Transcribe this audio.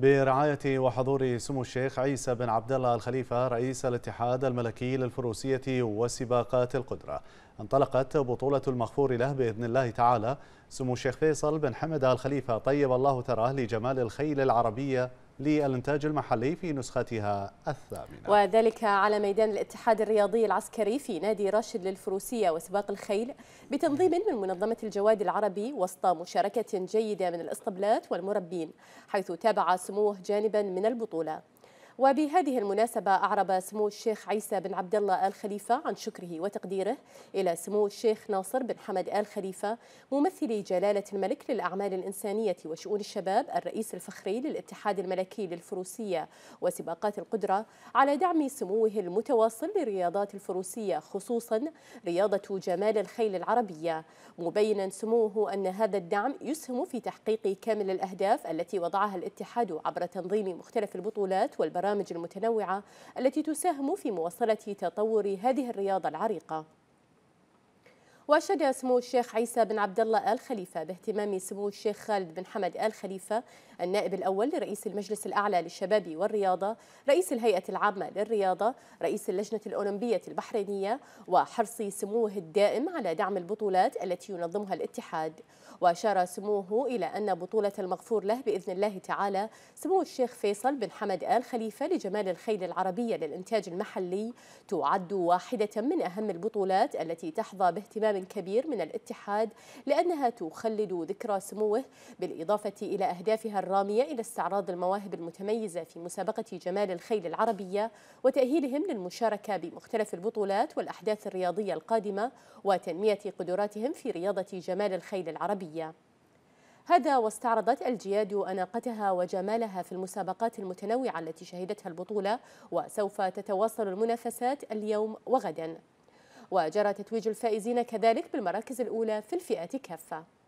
برعاية وحضور سمو الشيخ عيسى بن عبد الله الخليفة رئيس الاتحاد الملكي للفروسية وسباقات القدرة انطلقت بطولة المغفور له بإذن الله تعالى سمو الشيخ فيصل بن حمد الخليفة طيب الله ثراه لجمال الخيل العربية للإنتاج المحلي في نسختها الثامنة وذلك على ميدان الاتحاد الرياضي العسكري في نادي راشد للفروسية وسباق الخيل بتنظيم من منظمة الجواد العربي وسط مشاركة جيدة من الاسطبلات والمربين حيث تابع سموه جانبا من البطولة وبهذه المناسبة أعرب سمو الشيخ عيسى بن عبد الله آل خليفة عن شكره وتقديره إلى سمو الشيخ ناصر بن حمد آل خليفة ممثل جلالة الملك للأعمال الإنسانية وشؤون الشباب الرئيس الفخري للاتحاد الملكي للفروسية وسباقات القدرة على دعم سموه المتواصل للرياضات الفروسية خصوصا رياضة جمال الخيل العربية مبينا سموه أن هذا الدعم يسهم في تحقيق كامل الأهداف التي وضعها الاتحاد عبر تنظيم مختلف البطولات والبرامج البرامج المتنوعة التي تساهم في مواصلة تطور هذه الرياضة العريقة وأشاد سمو الشيخ عيسى بن عبد الله آل خليفة باهتمام سمو الشيخ خالد بن حمد آل خليفة النائب الأول لرئيس المجلس الأعلى للشباب والرياضة رئيس الهيئة العامة للرياضة رئيس اللجنة الأولمبية البحرينية وحرص سموه الدائم على دعم البطولات التي ينظمها الاتحاد وأشار سموه إلى أن بطولة المغفور له بإذن الله تعالى سمو الشيخ فيصل بن حمد آل خليفة لجمال الخيل العربية للإنتاج المحلي تعد واحدة من أهم البطولات التي تحظى باهتمام كبير من الاتحاد لأنها تخلد ذكرى سموه بالإضافة إلى أهدافها الرامية إلى استعراض المواهب المتميزة في مسابقة جمال الخيل العربية وتأهيلهم للمشاركة بمختلف البطولات والأحداث الرياضية القادمة وتنمية قدراتهم في رياضة جمال الخيل العربية هذا واستعرضت الجياد أناقتها وجمالها في المسابقات المتنوعة التي شهدتها البطولة وسوف تتواصل المنافسات اليوم وغدا وجرى تتويج الفائزين كذلك بالمراكز الأولى في الفئات كافة